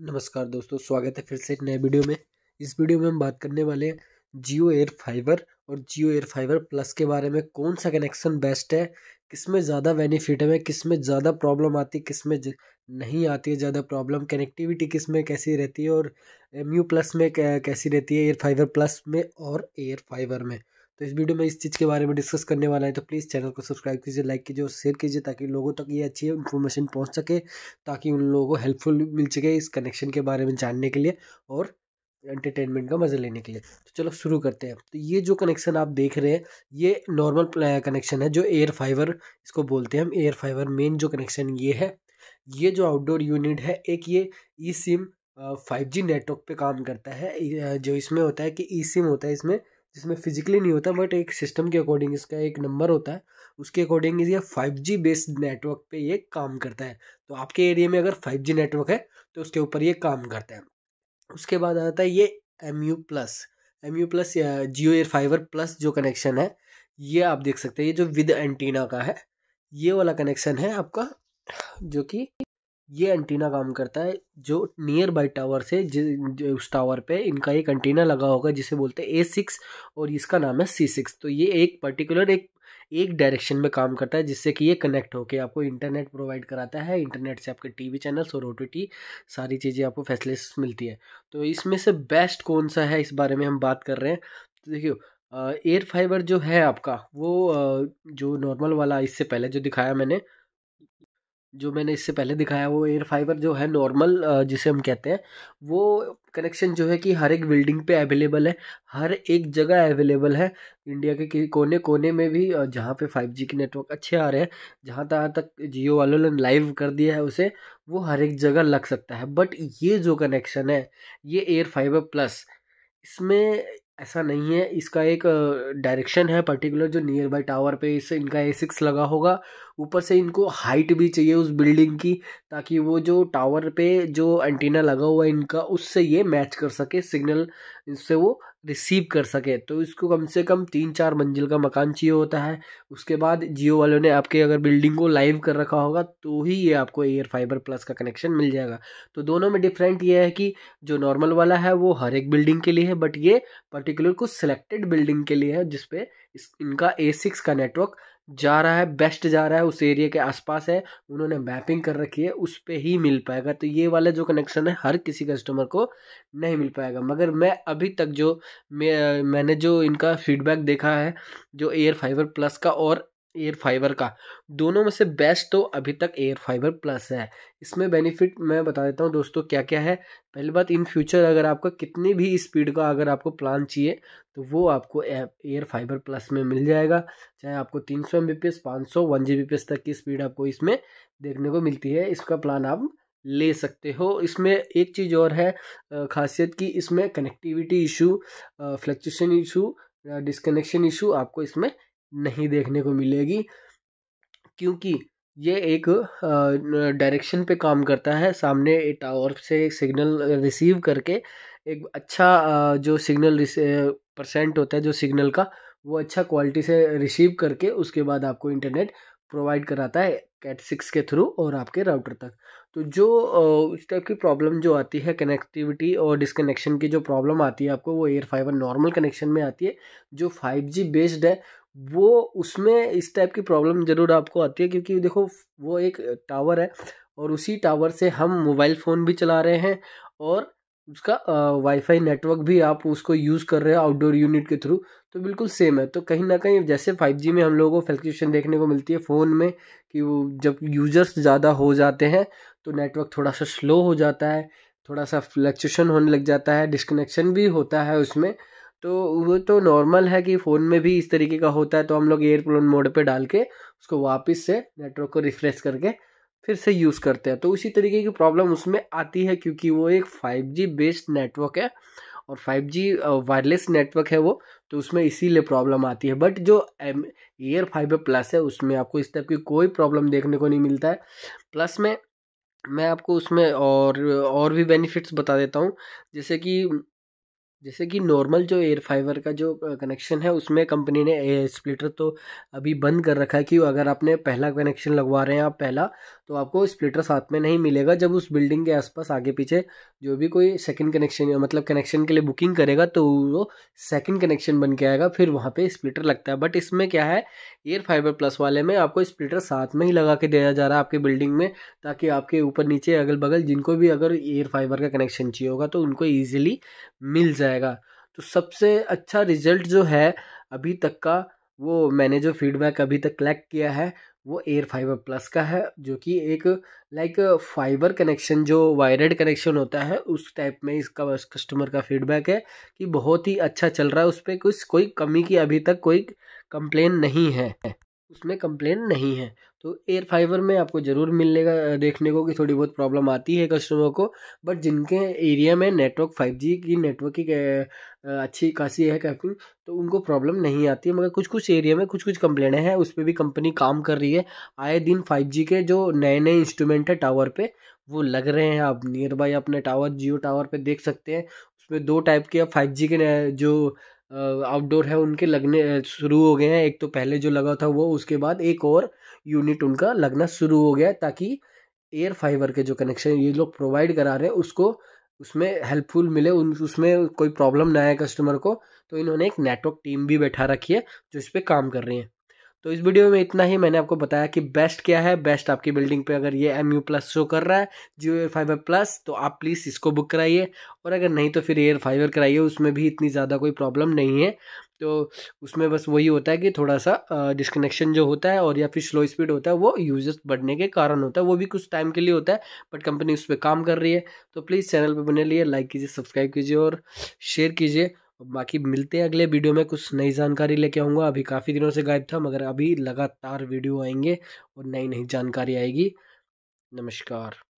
नमस्कार दोस्तों स्वागत है फिर से एक नए वीडियो में इस वीडियो में हम बात करने वाले हैं जियो एयर फाइबर और जियो एयर फाइबर प्लस के बारे में कौन सा कनेक्शन बेस्ट है किस में ज़्यादा बेनिफिट है किस में ज़्यादा प्रॉब्लम आती है किस में नहीं आती है ज़्यादा प्रॉब्लम कनेक्टिविटी किस में कैसी रहती है और एम यू प्लस में कैसी रहती है एयर फाइबर प्लस में और एयर फाइबर में तो इस वीडियो में इस चीज़ के बारे में डिस्कस करने वाला है तो प्लीज़ चैनल को सब्सक्राइब कीजिए लाइक कीजिए और शेयर कीजिए ताकि लोगों तक ये अच्छी इन्फॉर्मेशन पहुँच सके ताकि उन लोगों को हेल्पफुल मिल सके इस कनेक्शन के बारे में जानने के लिए और एंटरटेनमेंट का मज़ा लेने के लिए तो चलो शुरू करते हैं तो ये जो कनेक्शन आप देख रहे हैं ये नॉर्मल कनेक्शन है जो एयर फाइबर इसको बोलते हैं हम एयर फाइबर मेन जो कनेक्शन ये है ये जो आउटडोर यूनिट है एक ये e SIM five G network पे काम करता है जो इसमें होता है कि ई सिम होता है इसमें जिसमें फिजिकली नहीं होता बट एक सिस्टम के अकॉर्डिंग इसका एक नंबर होता है उसके अकॉर्डिंग ये फाइव जी बेस्ड नेटवर्क पे ये काम करता है तो आपके एरिया में अगर फाइव जी नेटवर्क है तो उसके ऊपर ये काम करता है उसके बाद आता है ये M U plus M U plus या जियो एयर फाइवर प्लस जो कनेक्शन है ये आप देख सकते हैं ये जो विद एंटीना का है ये वाला कनेक्शन है आपका जो कि ये एंटीना काम करता है जो नियर बाई टावर से जिस उस टावर पे इनका एक एंटीना लगा होगा जिसे बोलते हैं ए सिक्स और इसका नाम है सी सिक्स तो ये एक पर्टिकुलर एक एक डायरेक्शन में काम करता है जिससे कि ये कनेक्ट होकर आपको इंटरनेट प्रोवाइड कराता है इंटरनेट से आपके टीवी चैनल्स और ओ सारी चीज़ें आपको फैसिलिटीज मिलती है तो इसमें से बेस्ट कौन सा है इस बारे में हम बात कर रहे हैं तो देखियो एयर फाइबर जो है आपका वो जो नॉर्मल वाला इससे पहले जो दिखाया मैंने जो मैंने इससे पहले दिखाया वो एयर फाइबर जो है नॉर्मल जिसे हम कहते हैं वो कनेक्शन जो है कि हर एक बिल्डिंग पे अवेलेबल है हर एक जगह अवेलेबल है इंडिया के कोने कोने में भी जहाँ पे 5G के नेटवर्क अच्छे आ रहे हैं जहाँ तहाँ तक जियो वालों ने लाइव कर दिया है उसे वो हर एक जगह लग सकता है बट ये जो कनेक्शन है ये एयर फाइबर प्लस इसमें ऐसा नहीं है इसका एक डायरेक्शन है पर्टिकुलर जो नियर बाई टावर पे इस इनका ए सिक्स लगा होगा ऊपर से इनको हाइट भी चाहिए उस बिल्डिंग की ताकि वो जो टावर पे जो एंटीना लगा हुआ है इनका उससे ये मैच कर सके सिग्नल इससे वो रिसीव कर सके तो इसको कम से कम तीन चार मंजिल का मकान चाहिए होता है उसके बाद जियो वालों ने आपके अगर बिल्डिंग को लाइव कर रखा होगा तो ही ये आपको एयर फाइबर प्लस का कनेक्शन मिल जाएगा तो दोनों में डिफरेंट ये है कि जो नॉर्मल वाला है वो हर एक बिल्डिंग के लिए है बट ये पर्टिकुलर कुछ सिलेक्टेड बिल्डिंग के लिए है जिसपे इनका ए सिक्स का नेटवर्क जा रहा है बेस्ट जा रहा है उस एरिया के आसपास है उन्होंने मैपिंग कर रखी है उस पर ही मिल पाएगा तो ये वाला जो कनेक्शन है हर किसी कस्टमर को नहीं मिल पाएगा मगर मैं अभी तक जो मैं मैंने जो इनका फीडबैक देखा है जो एयर फाइबर प्लस का और एयर फाइबर का दोनों में से बेस्ट तो अभी तक एयर फाइबर प्लस है इसमें बेनिफिट मैं बता देता हूँ दोस्तों क्या क्या है पहली बात इन फ्यूचर अगर आपका कितनी भी स्पीड का अगर आपको प्लान चाहिए तो वो आपको एयर फाइबर प्लस में मिल जाएगा चाहे आपको तीन सौ एम बी पी एस पाँच सौ one G B P S तक की स्पीड आपको इसमें देखने को मिलती है इसका प्लान आप ले सकते हो इसमें एक चीज़ और है खासियत की इसमें connectivity issue fluctuation issue disconnection issue आपको इसमें नहीं देखने को मिलेगी क्योंकि ये एक डायरेक्शन पे काम करता है सामने टावर से सिग्नल रिसीव करके एक अच्छा जो सिग्नल परसेंट होता है जो सिग्नल का वो अच्छा क्वालिटी से रिसीव करके उसके बाद आपको इंटरनेट प्रोवाइड कराता है कैट सिक्स के थ्रू और आपके राउटर तक तो जो इस टाइप की प्रॉब्लम जो आती है कनेक्टिविटी और डिसकनेक्शन की जो प्रॉब्लम आती है आपको वो एयर फाइबर नॉर्मल कनेक्शन में आती है जो फाइव जी बेस्ड है वो उसमें इस टाइप की प्रॉब्लम ज़रूर आपको आती है क्योंकि देखो वो एक टावर है और उसी टावर से हम मोबाइल फ़ोन भी चला रहे हैं और उसका वाईफाई नेटवर्क भी आप उसको यूज़ कर रहे हो आउटडोर यूनिट के थ्रू तो बिल्कुल सेम है तो कहीं ना कहीं जैसे 5G में हम लोगों को फ्लक्चुएशन देखने को मिलती है फ़ोन में कि वो जब यूज़र्स ज़्यादा हो जाते हैं तो नेटवर्क थोड़ा सा स्लो हो जाता है थोड़ा सा फ्लक्चुएशन होने लग जाता है डिस्कनेक्शन भी होता है उसमें तो वो तो नॉर्मल है कि फ़ोन में भी इस तरीके का होता है तो हम लोग एयरप्लोन मोड पे डाल के उसको वापस से नेटवर्क को रिफ्रेश करके फिर से यूज़ करते हैं तो उसी तरीके की प्रॉब्लम उसमें आती है क्योंकि वो एक 5G बेस्ड नेटवर्क है और 5G वायरलेस नेटवर्क है वो तो उसमें इसीलिए प्रॉब्लम आती है बट जो एम एयर फाइबर प्लस है उसमें आपको इस टाइप की कोई प्रॉब्लम देखने को नहीं मिलता है प्लस में मैं आपको उसमें और और भी बेनिफिट्स बता देता हूँ जैसे कि जैसे कि नॉर्मल जो एयर फाइबर का जो कनेक्शन है उसमें कंपनी ने एयर स्प्लिटर तो अभी बंद कर रखा है कि अगर आपने पहला कनेक्शन लगवा रहे हैं आप पहला तो आपको स्प्लिटर साथ में नहीं मिलेगा जब उस बिल्डिंग के आसपास आगे पीछे जो भी कोई सेकंड कनेक्शन मतलब कनेक्शन के लिए बुकिंग करेगा तो वो सेकेंड कनेक्शन बन के आएगा फिर वहाँ पर स्प्लिटर लगता है बट इसमें क्या है एयर फाइबर प्लस वाले में आपको स्प्लिटर साथ में ही लगा के दिया जा रहा है आपके बिल्डिंग में ताकि आपके ऊपर नीचे अगल बगल जिनको भी अगर एयर फाइबर का कनेक्शन चाहिए होगा तो उनको ईजिली मिल जाए जाएगा तो सबसे अच्छा रिजल्ट जो है अभी तक का वो मैंने जो फीडबैक अभी तक कलेक्ट किया है वो एयर फाइबर प्लस का है जो कि एक लाइक फाइबर कनेक्शन जो वायरड कनेक्शन होता है उस टाइप में इसका कस्टमर का फीडबैक है कि बहुत ही अच्छा चल रहा है उस पर कुछ कोई कमी की अभी तक कोई कंप्लेन नहीं है उसमें कंप्लेन नहीं है तो एयर फाइबर में आपको ज़रूर मिलेगा देखने को कि थोड़ी बहुत प्रॉब्लम आती है कस्टमर को बट जिनके एरिया में नेटवर्क फाइव जी की नेटवर्क की अच्छी खासी है कैपिंग तो उनको प्रॉब्लम नहीं आती है मगर कुछ कुछ एरिया में कुछ कुछ कंप्लेनें हैं उस पर भी कंपनी काम कर रही है आए दिन फाइव जी के जो नए नए इंस्ट्रूमेंट है टावर पर वो लग रहे हैं आप नियर बाई अपने टावर जियो टावर पर देख सकते हैं उसमें दो टाइप के फाइव जी के जो आउटडोर है उनके लगने शुरू हो गए हैं एक तो पहले जो लगा था वो उसके बाद एक और यूनिट उनका लगना शुरू हो गया है ताकि एयर फाइबर के जो कनेक्शन ये लोग प्रोवाइड करा रहे हैं उसको उसमें हेल्पफुल मिले उन उसमें कोई प्रॉब्लम ना आए कस्टमर को तो इन्होंने एक नेटवर्क टीम भी बैठा रखी है जो इस पर काम कर रही है तो इस वीडियो में इतना ही मैंने आपको बताया कि बेस्ट क्या है बेस्ट आपकी बिल्डिंग पे अगर ये एम यू प्लस शो कर रहा है जियो एयर फाइबर प्लस तो आप प्लीज़ इसको बुक कराइए और अगर नहीं तो फिर एयर फाइबर कराइए उसमें भी इतनी ज़्यादा कोई प्रॉब्लम नहीं है तो उसमें बस वही होता है कि थोड़ा सा डिस्कनेक्शन जो होता है और या फिर स्लो स्पीड होता है वो यूजर्स बढ़ने के कारण होता है वो भी कुछ टाइम के लिए होता है बट कंपनी उस पर काम कर रही है तो प्लीज़ चैनल पर बने लिए लाइक कीजिए सब्सक्राइब कीजिए और शेयर कीजिए बाकी मिलते हैं अगले वीडियो में कुछ नई जानकारी लेके आऊँगा अभी काफ़ी दिनों से गायब था मगर अभी लगातार वीडियो आएंगे और नई नई जानकारी आएगी नमस्कार